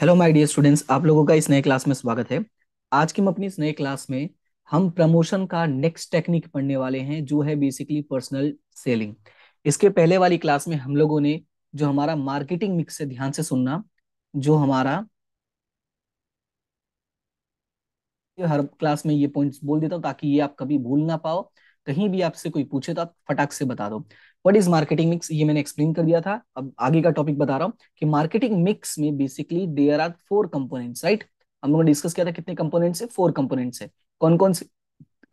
Hello my dear students आप लोगों का इस नए क्लास में स्वागत है आज की हम अपनी इस नए क्लास में हम प्रमोशन का नेक्स्ट टेक्निक पढ़ने वाले हैं जो है बेसिकली पर्सनल सेलिंग इसके पहले वाली क्लास में हम लोगों ने जो हमारा मार्केटिंग मिक्स से ध्यान से सुनना जो हमारा हर क्लास में ये पॉइंट्स बोल देता हूँ ताकि ये आप कभी भूल ना पाओ कहीं भी आपसे कोई पूछे तो आप फटाक से बता दो वट इज मार्केटिंग मिक्स ये मैंने एक्सप्लेन कर दिया था अब आगे का टॉपिक बता रहा हूँ कि मार्केटिंग मिक्स में basically there are four components right हम लोगों ने डिस्कस किया था कितने कंपोनेंट्स है फोर कंपोनेंट्स है कौन कौन से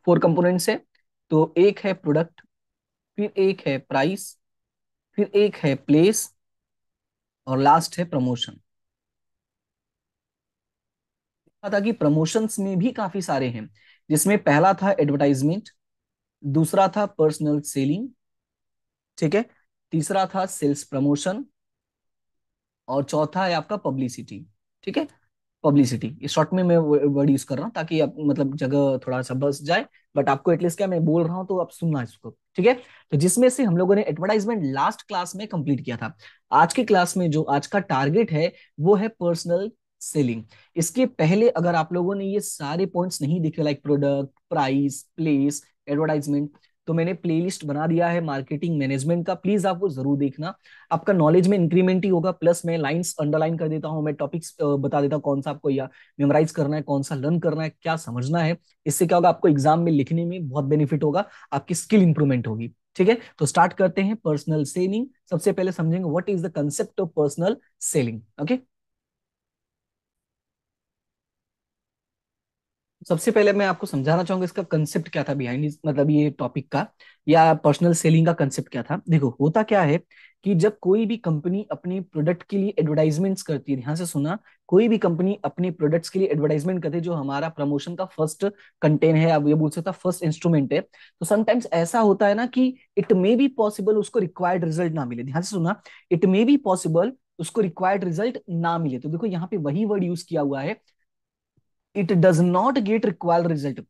फोर कंपोनेंट्स है तो एक है प्रोडक्ट फिर एक है प्राइस फिर एक है प्लेस और लास्ट है प्रमोशन था कि प्रमोशंस में भी काफी सारे हैं जिसमें पहला था एडवर्टाइजमेंट दूसरा था पर्सनल सेलिंग ठीक है तीसरा था सेल्स प्रमोशन और चौथा है आपका पब्लिसिटी ठीक है पब्लिसिटी शॉर्ट में मैं वर्ड यूज कर रहा हूँ ताकि आप मतलब जगह थोड़ा सा बस जाए बट आपको एटलीस्ट क्या मैं बोल रहा हूँ तो आप सुनना इसको ठीक है तो जिसमें से हम लोगों ने एडवर्टाइजमेंट लास्ट क्लास में कंप्लीट किया था आज के क्लास में जो आज का टारगेट है वो है पर्सनल सेलिंग इसके पहले अगर आप लोगों ने ये सारे पॉइंट्स नहीं देखे like product price place advertisement तो मैंने प्लेलिस्ट बना दिया है मार्केटिंग मैनेजमेंट का प्लीज आपको जरूर देखना आपका नॉलेज में इंक्रीमेंट ही होगा प्लस मैं लाइंस अंडरलाइन कर देता हूं मैं टॉपिक्स बता देता हूँ कौन सा आपको या मेमोराइज करना है कौन सा लर्न करना है क्या समझना है इससे क्या होगा आपको एग्जाम में लिखने में बहुत बेनिफिट होगा आपकी स्किल इंप्रूवमेंट होगी ठीक है तो स्टार्ट करते हैं पर्सनल सेलिंग सबसे पहले समझेंगे what is the concept of personal selling okay सबसे पहले मैं आपको समझाना चाहूंगा इसका कंसेप्ट क्या था बिहाइंड मतलब ये टॉपिक का या पर्सनल सेलिंग का कंसेप्ट क्या था देखो होता क्या है कि जब कोई भी कंपनी अपने प्रोडक्ट के लिए एडवर्टाइजमेंट्स करती है ध्यान से सुना कोई भी कंपनी अपने प्रोडक्ट्स के लिए एडवर्टाइजमेंट करती है जो हमारा प्रमोशन का फर्स्ट कंटेन है अब ये बोल सकता फर्स्ट इंस्ट्रूमेंट है तो समटाइम्स ऐसा होता है ना कि इट मे बी पॉसिबल उसको रिक्वायर्ड रिजल्ट ना मिले ध्यान से सुना इट मे बी पॉसिबल उसको रिक्वायर्ड रिजल्ट ना मिले तो देखो यहाँ पे वही वर्ड यूज किया हुआ है it does not get required result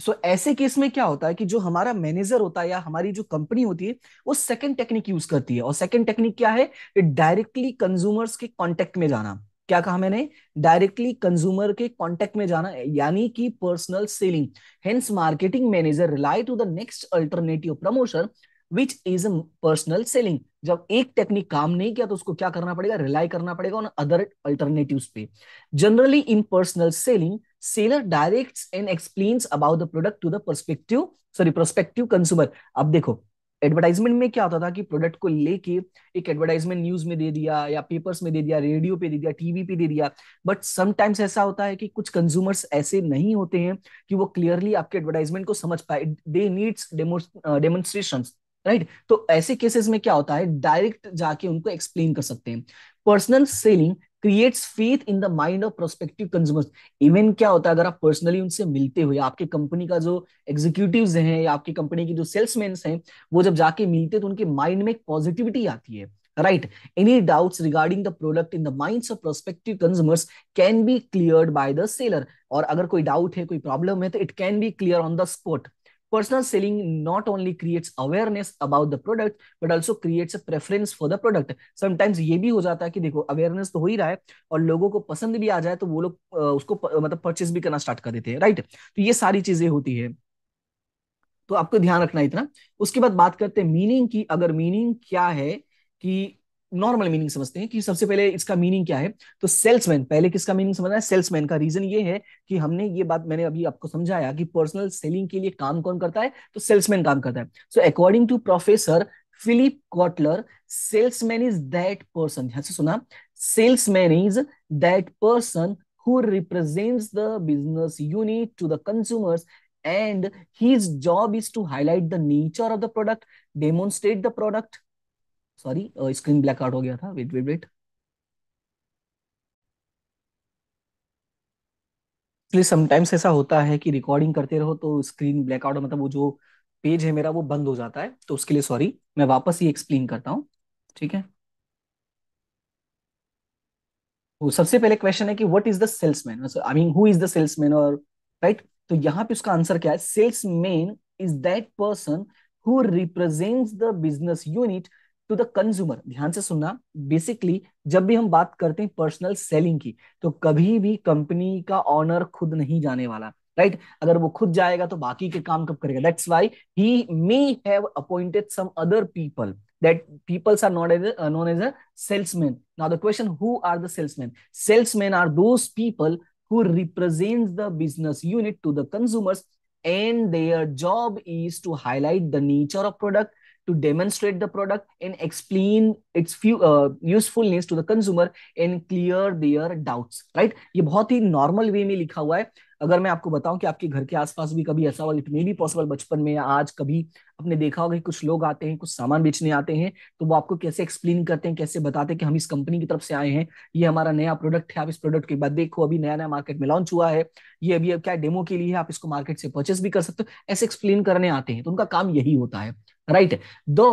so ऐसे केस में क्या होता है कि जो हमारा मैनेजर होता है या हमारी जो कंपनी होती है वो सेकंड टेक्निक यूज करती है और सेकंड टेक्निक क्या है इट डायरेक्टली कंज्यूमर्स के कॉन्टेक्ट में जाना क्या कहा मैंने डायरेक्टली कंज्यूमर के कॉन्टेक्ट में जाना यानी कि personal selling hence marketing manager rely to the next alternative promotion which is a personal selling जब एक टेक्निक काम नहीं किया तो उसको क्या करना पड़ेगा रिलाई करना पड़ेगा ऑन अदर अल्टरनेटिव पे generally in personal selling seller direct and explain about the product to the perspective sorry prospective consumer अब देखो एडवर्टाइजमेंट में क्या होता था कि प्रोडक्ट को लेके एक एडवर्टाइजमेंट न्यूज में दे दिया या पेपर्स में दे दिया रेडियो पे दे दिया टीवी पे दे दिया बट समटाइम्स ऐसा होता है कि कुछ कंज्यूमर्स ऐसे नहीं होते हैं कि वो क्लियरली आपके एडवर्टाइजमेंट को समझ पाए दे नीड्स डेमोन्स्ट्रेशन राइट तो ऐसे केसेस में क्या होता है डायरेक्ट जाके उनको एक्सप्लेन कर सकते हैं personal selling creates faith in the mind of prospective consumers even क्या होता है अगर आप पर्सनली उनसे मिलते हुए आपके कंपनी का जो एग्जीक्यूटिव हैं या आपकी कंपनी की जो सेल्समैन हैं वो जब जाके मिलते तो उनके माइंड में एक पॉजिटिविटी आती है right any doubts regarding the product in the minds of prospective consumers can be clear by the seller और अगर कोई डाउट है कोई प्रॉब्लम है तो it can be clear on the spot personal selling not only creates awareness about the product but also creates a preference for the product sometimes ye bhi ho jata hai ki dekho awareness to ho hi raha hai aur logo ko pasand bhi aa jaye to wo log usko matlab purchase bhi karna start कर देते हैं right तो ये सारी चीजें होती है तो आपको ध्यान रखना itna uske baad baat karte hain meaning ki agar meaning kya hai ki normal meaning समझते हैं कि सबसे पहले इसका मीनिंग क्या है तो सेल्समैन पहले किसका मीनिंग समझना है सेल्समैन का रीजन ये है कि हमने ये बात मैंने अभी आपको समझाया कि पर्सनल सेलिंग के लिए काम कौन करता है तो सेल्समैन काम करता है so according to professor Philip Kotler salesman is that person ध्यान से सुना salesman is that person who represents the business unit to the consumers and his job is to highlight the nature of the product demonstrate the product sorry screen black out हो गया था wait wait wait इसलिए sometimes ऐसा होता है कि recording करते रहो तो स्क्रीन ब्लैकआउट मतलब वो जो पेज है मेरा वो बंद हो जाता है तो उसके लिए सॉरी मैं वापस ये एक्सप्लेन करता हूँ ठीक है तो सबसे पहले क्वेश्चन है कि what is the salesman I mean who is the salesman और राइट तो यहाँ पे उसका आंसर क्या है salesman is that person who represents the business unit to the consumer ध्यान से सुनना बेसिकली जब भी हम बात करते हैं पर्सनल सेलिंग की तो कभी भी कंपनी का ऑनर खुद नहीं जाने वाला राइट right? अगर वो खुद जाएगा तो बाकी के काम कब करेगा that's why he may have appointed some other people that peoples are not as known as a salesman now the question who are the salesman salesman are those people who represent the business unit to the consumers and their job is to highlight the nature of product to demonstrate the product and explain its few, uh, usefulness to the consumer and clear their doubts right ye bahut hi normal way mein likha hua hai अगर मैं आपको बताऊं कि आपके घर के आसपास भी कभी ऐसा हुआ इट मे बी पॉसिबल बचपन में या आज कभी आपने देखा होगा कि कुछ लोग आते हैं कुछ सामान बेचने आते हैं तो वो आपको कैसे एक्सप्लेन करते हैं कैसे बताते हैं कि हम इस कंपनी की तरफ से आए हैं ये हमारा नया प्रोडक्ट है आप इस प्रोडक्ट के बाद देखो अभी नया नया मार्केट में लॉन्च हुआ है ये अभी क्या डेमो के लिए आप इसको मार्केट से परचेस भी कर सकते हो ऐसे एक्सप्लेन करने आते हैं तो उनका काम यही होता है राइट दो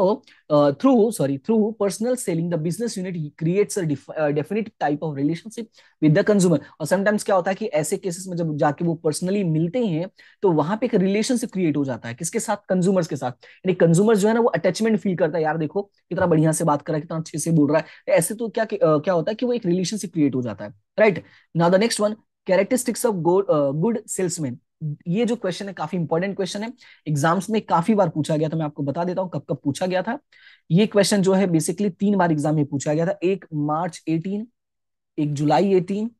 through sorry through personal selling selling the business unit creates a def, uh, definite type of और समटाइम्स क्या होता है कि ऐसे केसेस में जब जाके वो पर्सनली मिलते हैं तो वहां पे एक रिलेशनशिप क्रिएट हो जाता है किसके साथ कंज्यूमर्स के साथ यानी कंज्यूमर जो है ना वो अटैचमेंट फील करता है यार देखो कितना बढ़िया से बात कर रहा है कितना अच्छे से बोल रहा है ऐसे तो क्या uh, क्या होता है कि वो एक रिलेशनशिप क्रिएट हो जाता है right now the next one characteristics of good salesman ये जो क्वेश्चन है काफी इंपॉर्टेंट क्वेश्चन है एग्जाम्स में काफी बार पूछा गया था मैं आपको बता देता हूँ कब कब पूछा गया था ये क्वेश्चन जो है बेसिकली तीन बार एग्जाम में पूछा गया था एक मार्च एटीन एक जुलाई एटीन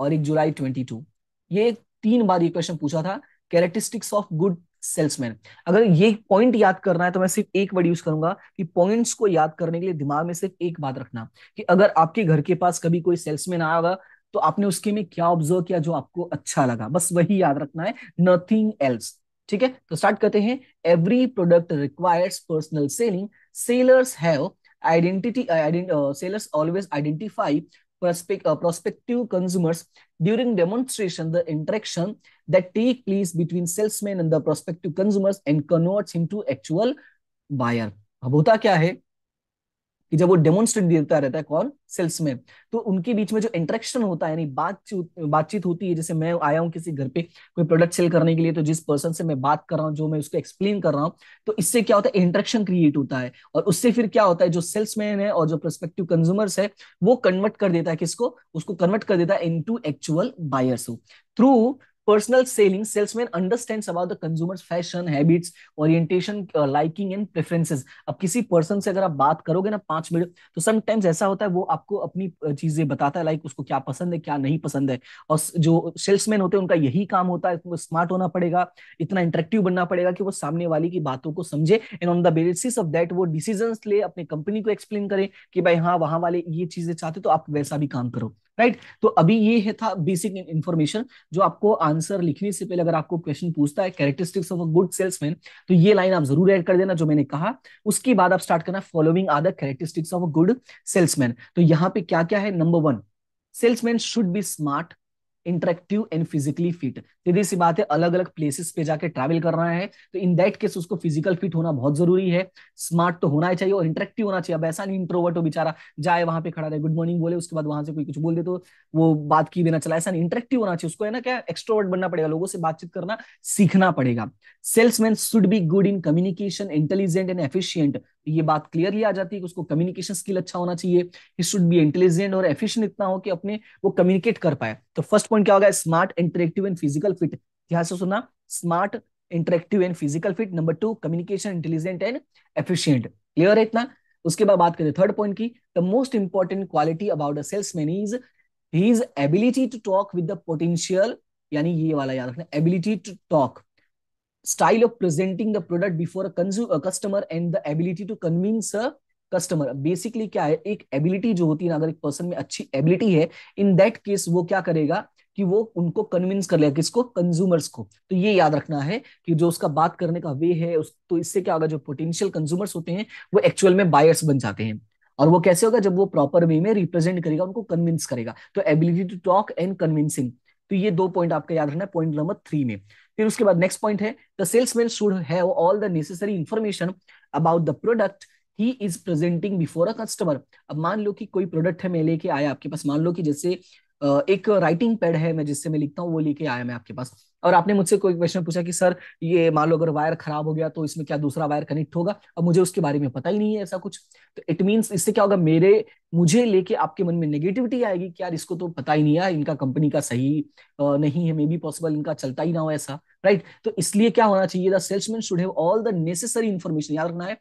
और एक जुलाई ट्वेंटी टू ये तीन बार ये क्वेश्चन पूछा था कैरेक्टरिस्टिक्स ऑफ गुड सेल्समैन अगर ये पॉइंट याद करना है तो मैं सिर्फ एक वर्ड यूज करूंगा कि पॉइंट्स को याद करने के लिए दिमाग में सिर्फ एक बात रखना कि अगर आपके घर के पास कभी कोई सेल्समैन आया होगा तो आपने उसके में क्या ऑब्जर्व किया जो आपको अच्छा लगा बस वही याद रखना है नथिंग एल्स ठीक है तो स्टार्ट करते हैं every product requires personal selling sellers है identity sellers always identify prospective consumers during demonstration the interaction that take place between salesman and the prospective consumers and converts into actual buyer अब होता क्या है कि जब वो डेमोन्स्ट्रेट देता रहता है कौन सेल्स में तो उनके बीच में जो इंटरेक्शन होता है यानी बातचीत बातचीत होती है जैसे मैं आया हूँ किसी घर पे कोई प्रोडक्ट सेल करने के लिए तो जिस पर्सन से मैं बात कर रहा हूँ जो मैं उसको एक्सप्लेन कर रहा हूँ तो इससे क्या होता है इंटरेक्शन क्रिएट होता है और उससे फिर क्या होता है जो सेल्समैन है और जो प्रस्पेक्टिव कंज्यूमर्स है वो कन्वर्ट कर देता है किसको उसको कन्वर्ट कर देता है in actual buyers through personal selling salesman understands about the consumers fashion habits orientation liking and preferences अब किसी पर्सन से अगर आप बात करोगे ना पांच मिनट तो समटाइम्स ऐसा होता है वो आपको अपनी चीजें बताता है लाइक like उसको क्या पसंद है क्या नहीं पसंद है और जो सेल्समैन होते हैं उनका यही काम होता है उनको स्मार्ट होना पड़ेगा इतना इंटरेक्टिव बनना पड़ेगा कि वो सामने वाली की बातों को समझे and on the basis of that वो डिसीजन ले अपनी कंपनी को एक्सप्लेन करें कि भाई हाँ वहां वाले ये चीजें चाहते तो आप वैसा भी काम करो राइट तो अभी ये है था बेसिक इन्फॉर्मेशन जो आपको आंसर लिखने से पहले अगर आपको क्वेश्चन पूछता है characteristics of a good salesman तो ये लाइन आप जरूर ऐड कर देना जो मैंने कहा उसके बाद आप स्टार्ट करना following other characteristics of a good salesman तो यहाँ पे क्या क्या है number one salesman should be smart interactive and physically fit सीधी सी बात है अलग अलग प्लेसेस पे जाके ट्रैवल कर रहा है तो इन दैट केस उसको फिजिकल फिट होना बहुत जरूरी है स्मार्ट तो होना ही चाहिए और इंटरेक्टिव होना चाहिए अब ऐसा नहीं इंट्रोवर्ट हो बेचारा जाए वहां पे खड़ा रहे गुड मॉर्निंग बोले उसके बाद वहां से कोई कुछ बोल दे तो वो बात की बिना चला ऐसा नहीं इंटरेक्टिव होना चाहिए उसको है ना क्या एक्स्ट्रोवर्ट बनना पड़ेगा लोगों से बातचीत करना सीखना पड़ेगा salesman should be good in communication intelligent and efficient ये बात क्लियरली आ जाती है कि उसको कम्युनिकेशन स्किल अच्छा होना चाहिए ही शुड बी इंटेलिजेंट और एफिशिएंट इतना हो कि अपने वो कम्युनिकेट कर पाए तो फर्स्ट पॉइंट क्या होगा smart interactive and physical fit ध्यान से सुना smart interactive and physical fit number two communication intelligent and efficient clear है इतना उसके बाद बात करें थर्ड पॉइंट की the most important quality about salesman is his ability to talk with the potential यानी ये वाला याद रखना ability to talk style of presenting the product before a, consumer, a customer and the ability to convince a customer basically क्या है एक ability जो होती है ना अगर एक पर्सन में अच्छी एबिलिटी है इन दैट केस वो क्या करेगा कि वो उनको कन्विंस कर लेगा किसको कंज्यूमर्स को तो ये याद रखना है कि जो उसका बात करने का वे है उस तो इससे क्या होगा जो पोटेंशियल कंज्यूमर्स होते हैं वो एक्चुअल में बायर्स बन जाते हैं और वो कैसे होगा जब वो प्रॉपर वे में रिप्रेजेंट करेगा उनको कन्विंस करेगा तो ability to talk and convincing तो ये दो पॉइंट आपका याद रखना है पॉइंट नंबर थ्री में फिर उसके बाद नेक्स्ट पॉइंट है the salesman should have all the necessary information about the product he is presenting before a customer अब मान लो कि कोई प्रोडक्ट है मैं लेके आया आपके पास मान लो कि जैसे एक राइटिंग पैड है मैं जिससे मैं लिखता हूँ वो लेके आया मैं आपके पास और आपने मुझसे कोई क्वेश्चन पूछा कि सर ये मान लो अगर वायर खराब हो गया तो इसमें क्या दूसरा वायर कनेक्ट होगा अब मुझे उसके बारे में पता ही नहीं है ऐसा कुछ तो इट मीन्स इससे क्या होगा मेरे मुझे लेके आपके मन में नेगेटिविटी आएगी कि यार इसको तो पता ही नहीं है इनका कंपनी का सही नहीं है मे बी पॉसिबल इनका चलता ही ना हो ऐसा राइट तो इसलिए क्या होना चाहिए the salesman should have all the necessary information याद रखना है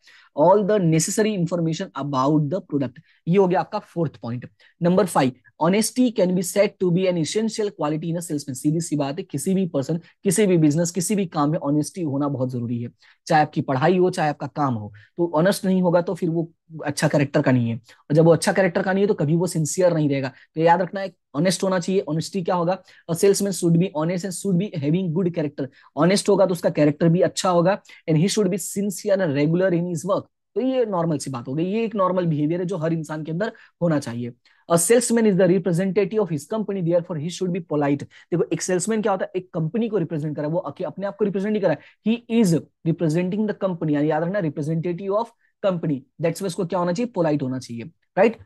all the necessary information about the product ये हो गया आपका fourth point number five honesty can be set to be an essential quality in salesman सीधी सी बात है किसी भी पर्सन किसी भी बिजनेस किसी भी काम में ऑनेस्टी होना बहुत जरूरी है चाहे आपकी पढ़ाई हो चाहे आपका काम हो तो ऑनेस्ट नहीं होगा तो फिर वो अच्छा कैरेक्टर का नहीं है और जब वो अच्छा कैरेक्टर का नहीं है तो कभी वो सिंसियर नहीं रहेगा तो याद रखना है ऑनेस्ट होना चाहिए ऑनेस्टी क्या होगा salesman should be honest and should be having good character honest होगा तो उसका कैरेक्टर भी अच्छा होगा and he should be sincere and regular in his work तो ये नॉर्मल सी बात हो गई ये एक नॉर्मल बिहेवियर है जो हर इंसान के अंदर होना चाहिए a salesman is the representative of his company therefore he should be polite देखो एक सेल्समैन क्या होता है एक कंपनी को रिप्रेजेंट करा वो अपने आप को रिप्रेजेंट नहीं करा he is representing the company याद रखना representative of company that's why इसको क्या होना चाहिए पोलाइट होना चाहिए राइट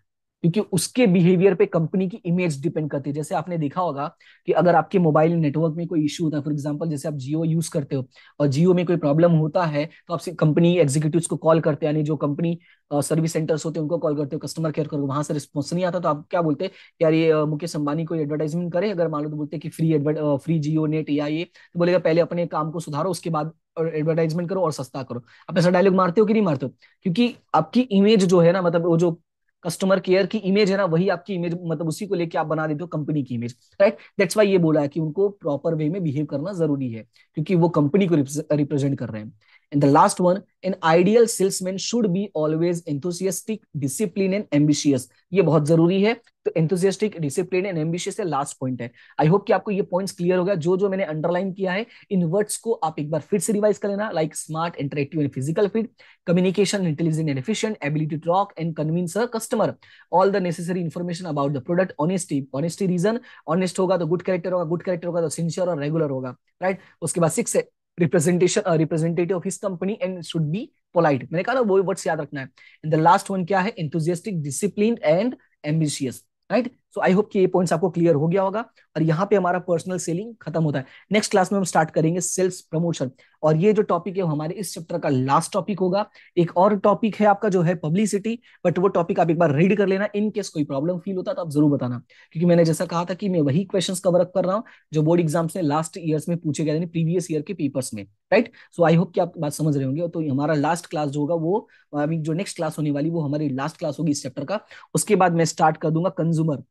क्योंकि उसके बिहेवियर पे कंपनी की इमेज डिपेंड करती है जैसे आपने देखा होगा कि अगर आपके मोबाइल नेटवर्क में कोई इश्यू होता है फॉर एग्जांपल जैसे आप जियो यूज करते हो और जियो में कोई प्रॉब्लम होता है तो आप कंपनी एग्जीक्यूटिव को कॉल करते हैं यानी जो कंपनी सर्विस सेंटर्स होते हैं उनको कॉल करते हो कस्टमर केयर करो वहां से रिस्पॉन्स नहीं आता तो आप क्या बोलते यार ये मुकेश अंबानी कोई एडवर्टाइजमेंट करे अगर मान लो तो बोलते कि फ्री फ्री जियो नेट या ये तो बोलेगा पहले अपने काम को सुधारो उसके बाद एडवर्टाइजमेंट करो और सस्ता करो आप ऐसा डायलॉग मारते हो कि नहीं मारते हो क्योंकि आपकी इमेज जो है ना मतलब वो जो कस्टमर केयर की इमेज है ना वही आपकी इमेज मतलब उसी को लेके आप बना देते हो कंपनी की इमेज राइट दैट्स वाई ये बोला है कि उनको प्रॉपर वे में बिहेव करना जरूरी है क्योंकि वो कंपनी को रिप्रेजेंट कर रहे हैं And the last one, an ideal salesman should be always enthusiastic, disciplined and ambitious. ये बहुत जरूरी है तो enthusiastic, disciplined and ambitious है लास्ट पॉइंट है आई होप कि आपको ये पॉइंट्स क्लियर हो गया जो जो मैंने अंडरलाइन किया है इन वर्ड्स को आप एक बार फिर से रिवाइज कर लेना like smart interactive and physical fit communication intelligent and efficient ability to talk and convince a customer all the necessary information about the product honesty honesty reason honest होगा तो गुड कैरेक्टर होगा good character होगा तो sincere और regular होगा right उसके बाद six है representation representative of his company and should be polite मैंने कहा ना वो वर्ड्स याद रखना है एंड द लास्ट वन क्या है enthusiastic discipline and ambitious right so I hope कि ये पॉइंट्स आपको क्लियर हो गया होगा और यहाँ पे हमारा पर्सनल सेलिंग खत्म होता है नेक्स्ट क्लास में हम स्टार्ट करेंगे सेल्स प्रमोशन और ये जो टॉपिक है हमारे इस चैप्टर का लास्ट टॉपिक होगा एक और टॉपिक है आपका जो है पब्लिसिटी बट वो टॉपिक आप एक बार रीड कर लेना इनकेस कोई प्रॉब्लम फील होता तो आप जरूर बताना क्योंकि मैंने जैसा कहा था कि मैं वही क्वेश्चन कवर अप कर रहा हूँ जो बोर्ड एग्जाम्स में लास्ट ईयर में पूछे गए यानी प्रीवियस ईयर के पेपर्स में राइट सो आई होप कि आप बात समझ रहे होंगे तो हमारा लास्ट क्लास जो होगा वो जो नेक्स्ट क्लास होने वाली वो हमारी लास्ट क्लास होगी इस चैप्टर का उसके बाद मैं स्टार्ट कर दूंगा कंज्यूमर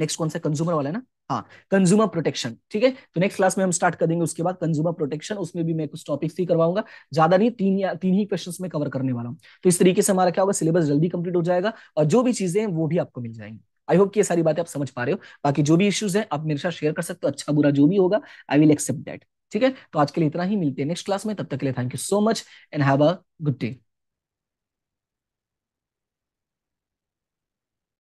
नेक्स्ट कौन सा कंज्यूमर वाला है ना हाँ कंज्यूमर प्रोटेक्शन ठीक है तो नेक्स्ट क्लास में हम स्टार्ट कर देंगे उसके बाद कंज्यूमर प्रोटेक्शन उसमें भी मैं कुछ टॉपिक्स ही करवाऊंगा ज्यादा नहीं तीन या तीन ही क्वेश्चंस में कवर करने वाला हूँ तो इस तरीके से हमारा क्या होगा सिलेबस जल्दी कंप्लीट हो जाएगा और जो भी चीजें वो भी आपको मिल जाएंगी आई होप ये सारी बातें आप समझ पा रहे हो बाकी जो भी इश्यूज है आप मेरे साथ शेयर कर सकते हो अच्छा बुरा जो भी होगा आई विल एक्सेप्ट दैट ठीक है तो आज के लिए इतना ही मिलते हैं नेक्स्ट क्लास में तब तक के लिए thank you so much and have a good day